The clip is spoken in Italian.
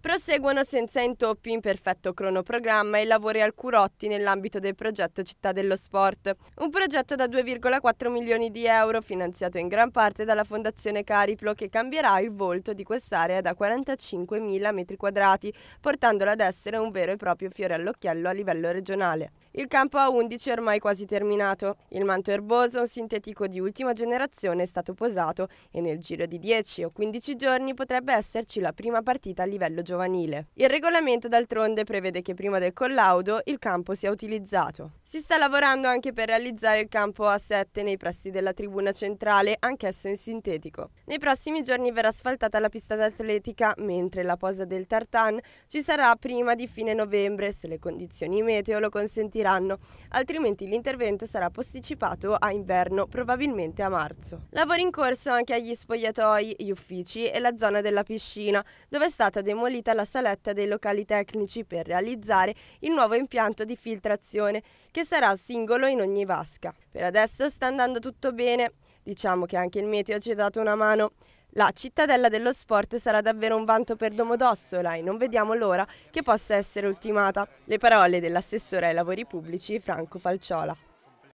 Proseguono senza intoppi in perfetto cronoprogramma i lavori al Curotti nell'ambito del progetto Città dello Sport, un progetto da 2,4 milioni di euro finanziato in gran parte dalla Fondazione Cariplo che cambierà il volto di quest'area da 45.000 m2, portandola ad essere un vero e proprio fiore all'occhiello a livello regionale. Il campo a 11 è ormai quasi terminato. Il manto erboso, un sintetico di ultima generazione, è stato posato e nel giro di 10 o 15 giorni potrebbe esserci la prima partita a livello giovanile. Il regolamento d'altronde prevede che prima del collaudo il campo sia utilizzato. Si sta lavorando anche per realizzare il campo a 7 nei pressi della tribuna centrale, anch'esso in sintetico. Nei prossimi giorni verrà asfaltata la pista d'atletica, mentre la posa del tartan ci sarà prima di fine novembre, se le condizioni meteo lo consentiranno partiranno, altrimenti l'intervento sarà posticipato a inverno, probabilmente a marzo. Lavori in corso anche agli spogliatoi, gli uffici e la zona della piscina, dove è stata demolita la saletta dei locali tecnici per realizzare il nuovo impianto di filtrazione, che sarà singolo in ogni vasca. Per adesso sta andando tutto bene, diciamo che anche il meteo ci ha dato una mano. La cittadella dello sport sarà davvero un vanto per Domodossola e non vediamo l'ora che possa essere ultimata. Le parole dell'assessore ai lavori pubblici Franco Falciola.